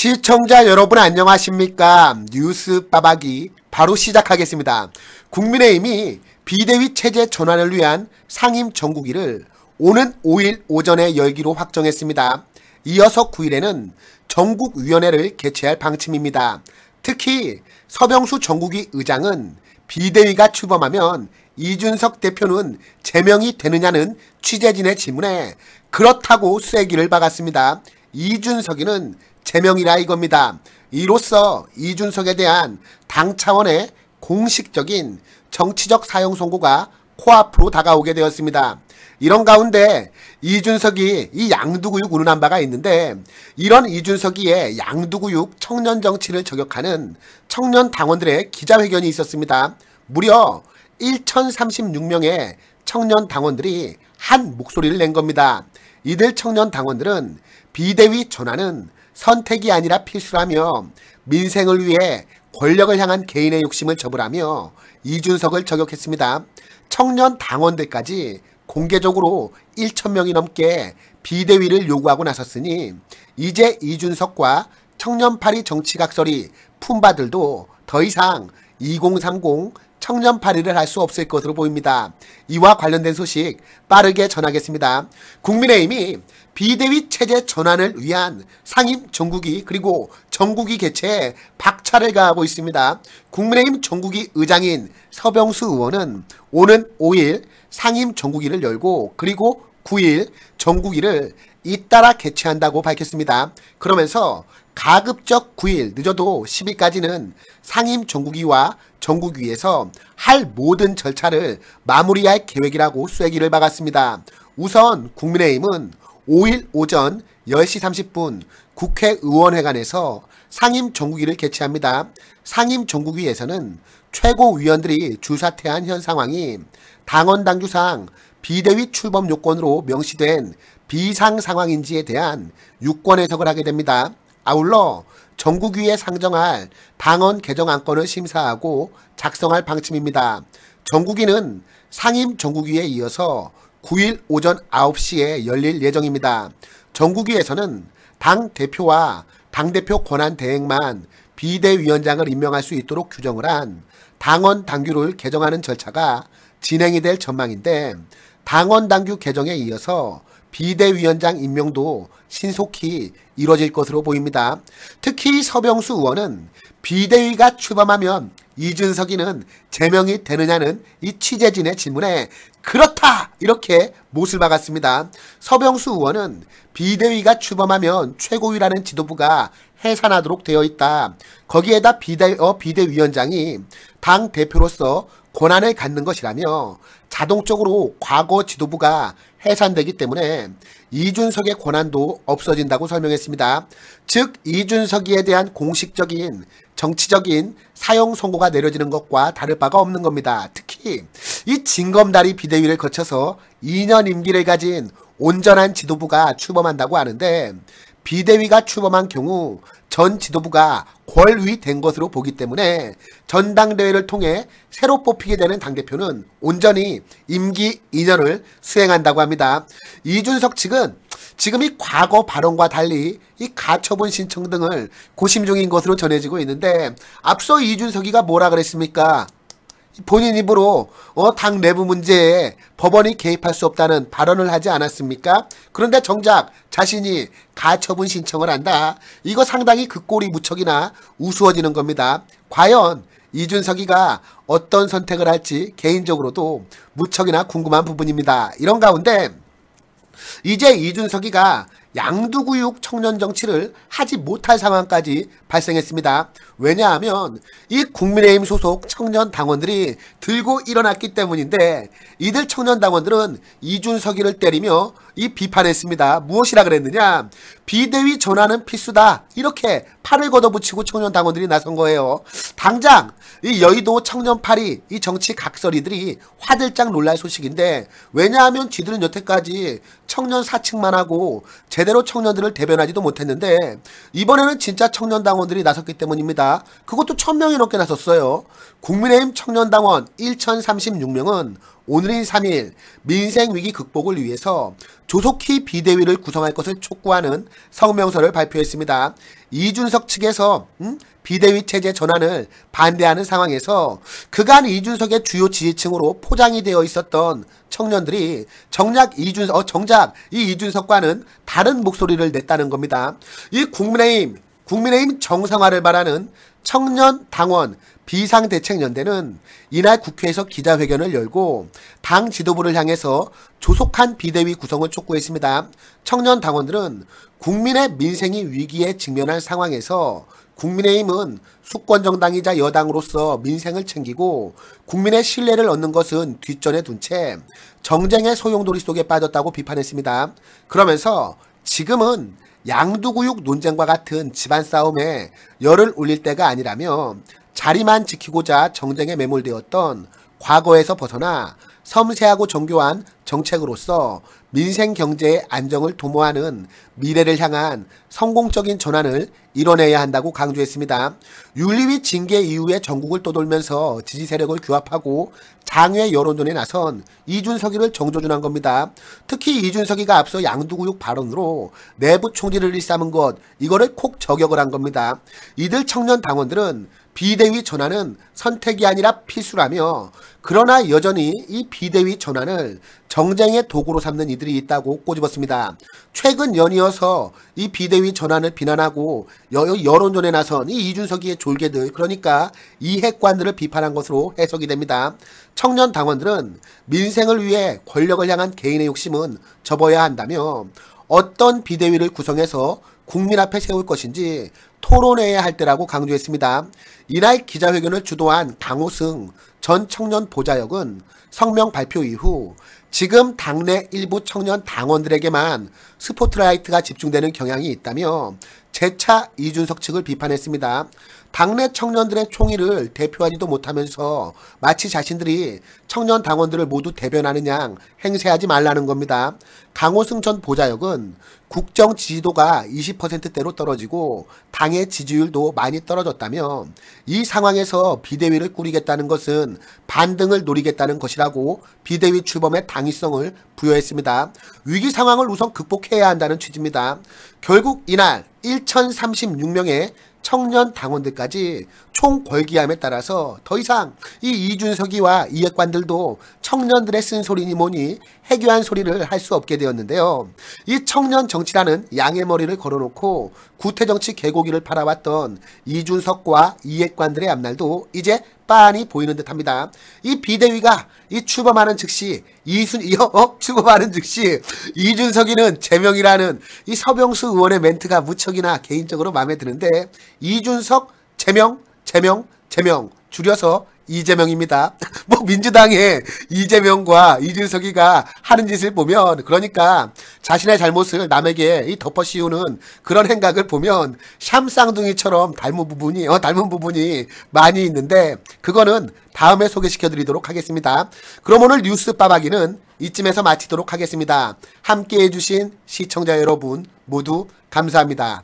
시청자 여러분 안녕하십니까 뉴스 빠박이 바로 시작하겠습니다. 국민의힘이 비대위 체제 전환을 위한 상임 전국위를 오는 5일 오전에 열기로 확정했습니다. 이어서 9일에는 전국위원회를 개최할 방침입니다. 특히 서병수 전국위 의장은 비대위가 출범하면 이준석 대표는 제명이 되느냐는 취재진의 질문에 그렇다고 쐐기를 박았습니다. 이준석이는 제명이라 이겁니다. 이로써 이준석에 대한 당 차원의 공식적인 정치적 사형 선고가 코앞으로 다가오게 되었습니다. 이런 가운데 이준석이 이 양두구육 우는한 바가 있는데 이런 이준석이의 양두구육 청년 정치를 저격하는 청년 당원들의 기자회견이 있었습니다. 무려 1,036명의 청년 당원들이 한 목소리를 낸 겁니다. 이들 청년 당원들은 비대위 전환은 선택이 아니라 필수라며 민생을 위해 권력을 향한 개인의 욕심을 접으라며 이준석을 저격했습니다. 청년 당원들까지 공개적으로 1천명이 넘게 비대위를 요구하고 나섰으니 이제 이준석과 청년파리 정치각설이 품바들도 더 이상 2030 청년발의를할수 없을 것으로 보입니다. 이와 관련된 소식 빠르게 전하겠습니다. 국민의힘이 비대위 체제 전환을 위한 상임 정국이 그리고 정국이 개최에 박차를 가하고 있습니다. 국민의힘 정국이 의장인 서병수 의원은 오는 5일 상임 정국이를 열고 그리고 9일 정국이를 잇따라 개최한다고 밝혔습니다. 그러면서 가급적 9일 늦어도 10일까지는 상임 정국위와 정국위에서 할 모든 절차를 마무리할 계획이라고 쐐기를 박았습니다. 우선 국민의힘은 5일 오전 10시 30분 국회의원회관에서 상임 정국위를 개최합니다. 상임 정국위에서는 최고위원들이 주사퇴한 현 상황이 당원 당규상 비대위 출범 요건으로 명시된 비상 상황인지에 대한 유권 해석을 하게 됩니다. 아울러 전국위에 상정할 당헌 개정안건을 심사하고 작성할 방침입니다. 전국위는 상임 전국위에 이어서 9일 오전 9시에 열릴 예정입니다. 전국위에서는 당 대표와 당대표 권한 대행만 비대위원장을 임명할 수 있도록 규정을 한 당원 당규를 개정하는 절차가 진행이 될 전망인데 당원 당규 개정에 이어서 비대위원장 임명도 신속히 이뤄질 것으로 보입니다. 특히 서병수 의원은 비대위가 출범하면 이준석이는 제명이 되느냐는 이 취재진의 질문에 그렇다 이렇게 못을 박았습니다. 서병수 의원은 비대위가 출범하면 최고위라는 지도부가 해산하도록 되어 있다. 거기에다 비대, 어, 비대위원장이 당대표로서 권한을 갖는 것이라며 자동적으로 과거 지도부가 해산되기 때문에 이준석의 권한도 없어진다고 설명했습니다. 즉이준석에 대한 공식적인 정치적인 사형 선고가 내려지는 것과 다를 바가 없는 겁니다. 특히 이 진검다리 비대위를 거쳐서 2년 임기를 가진 온전한 지도부가 출범한다고 하는데 비대위가 출범한 경우 전 지도부가 권위된 것으로 보기 때문에 전당대회를 통해 새로 뽑히게 되는 당대표는 온전히 임기 2년을 수행한다고 합니다. 이준석 측은 지금 이 과거 발언과 달리 이 가처분 신청 등을 고심 중인 것으로 전해지고 있는데 앞서 이준석이가 뭐라 그랬습니까? 본인 입으로 어, 당 내부 문제에 법원이 개입할 수 없다는 발언을 하지 않았습니까? 그런데 정작 자신이 가처분 신청을 한다. 이거 상당히 그 꼴이 무척이나 우스워지는 겁니다. 과연 이준석이가 어떤 선택을 할지 개인적으로도 무척이나 궁금한 부분입니다. 이런 가운데 이제 이준석이가 양두구육 청년 정치를 하지 못할 상황까지 발생했습니다. 왜냐하면 이 국민의힘 소속 청년 당원들이 들고 일어났기 때문인데 이들 청년 당원들은 이준석이를 때리며 이 비판했습니다. 무엇이라 그랬느냐? 비대위 전환은 필수다. 이렇게 팔을 걷어붙이고 청년 당원들이 나선 거예요. 당장 이 여의도 청년 파리, 이 정치 각설이들이 화들짝 놀랄 소식인데 왜냐하면 쥐들은 여태까지 청년 사측만 하고 제대로 청년들을 대변하지도 못했는데 이번에는 진짜 청년 당원들이 나섰기 때문입니다. 그것도 천명이 넘게 나섰어요. 국민의힘 청년 당원 1036명은 오늘인 3일 민생위기 극복을 위해서 조속히 비대위를 구성할 것을 촉구하는 성명서를 발표했습니다. 이준석 측에서 음? 비대위 체제 전환을 반대하는 상황에서 그간 이준석의 주요 지지층으로 포장이 되어 있었던 청년들이 정작 이준 어, 정작 이 이준석과는 다른 목소리를 냈다는 겁니다. 이 국민의힘 국민의힘 정상화를 바라는 청년 당원 비상대책연대는 이날 국회에서 기자회견을 열고 당 지도부를 향해서 조속한 비대위 구성을 촉구했습니다. 청년 당원들은 국민의 민생이 위기에 직면한 상황에서 국민의힘은 수권정당이자 여당으로서 민생을 챙기고 국민의 신뢰를 얻는 것은 뒷전에 둔 채 정쟁의 소용돌이 속에 빠졌다고 비판했습니다. 그러면서 지금은 양두구육 논쟁과 같은 집안 싸움에 열을 올릴 때가 아니라며 자리만 지키고자 정쟁에 매몰되었던 과거에서 벗어나 섬세하고 정교한 정책으로서 민생 경제의 안정을 도모하는 미래를 향한 성공적인 전환을 이뤄내야 한다고 강조했습니다. 윤리위 징계 이후에 전국을 떠돌면서 지지 세력을 규합하고 장외 여론전에 나선 이준석이를 정조준한 겁니다. 특히 이준석이가 앞서 양두구육 발언으로 내부 총질을 일삼은 것 이거를 콕 저격을 한 겁니다. 이들 청년 당원들은 비대위 전환은 선택이 아니라 필수라며 그러나 여전히 이 비대위 전환을 정쟁의 도구로 삼는 이들이 있다고 꼬집었습니다. 최근 연이어서 이 비대위 전환을 비난하고 여론전에 나선 이 이준석의 졸개들 그러니까 이핵관들을 비판한 것으로 해석이 됩니다. 청년 당원들은 민생을 위해 권력을 향한 개인의 욕심은 접어야 한다며 어떤 비대위를 구성해서 국민 앞에 세울 것인지 토론회에할 때라고 강조했습니다. 이날 기자회견을 주도한 강호승 전 청년 보좌역은 성명 발표 이후 지금 당내 일부 청년 당원들에게만 스포트라이트가 집중되는 경향이 있다며 재차 이준석 측을 비판했습니다. 당내 청년들의 총의를 대표하지도 못하면서 마치 자신들이 청년 당원들을 모두 대변하는 양 행세하지 말라는 겁니다. 강호승 전 보좌역은 국정 지지도가 20%대로 떨어지고 당의 지지율도 많이 떨어졌다며 이 상황에서 비대위를 꾸리겠다는 것은 반등을 노리겠다는 것이라고 비대위 출범의 당위성을 부여했습니다. 위기 상황을 우선 극복해야 한다는 취지입니다. 결국 이날 1,036명의 청년 당원들까지 총 골기함에 따라서 더 이상 이 이준석이와 이핵관들도 청년들의 쓴소리니 뭐니 해교한 소리를 할 수 없게 되었는데요. 이 청년 정치라는 양의 머리를 걸어놓고 구태정치 개고기를 팔아왔던 이준석과 이핵관들의 앞날도 이제 빤히 보이는 듯합니다. 이 비대위가 이 출범하는 즉시 이순 이어 어? 출범하는 즉시 이준석이는 제명이라는 이 서병수 의원의 멘트가 무척이나 개인적으로 마음에 드는데 이준석 제명 제명 제명 줄여서 이재명입니다. 뭐 민주당의 이재명과 이준석이가 하는 짓을 보면 그러니까 자신의 잘못을 남에게 덮어 씌우는 그런 행각을 보면 샴쌍둥이처럼 닮은 부분이 어 닮은 부분이 많이 있는데 그거는 다음에 소개시켜 드리도록 하겠습니다. 그럼 오늘 뉴스 빠박이는 이쯤에서 마치도록 하겠습니다. 함께 해 주신 시청자 여러분 모두 감사합니다.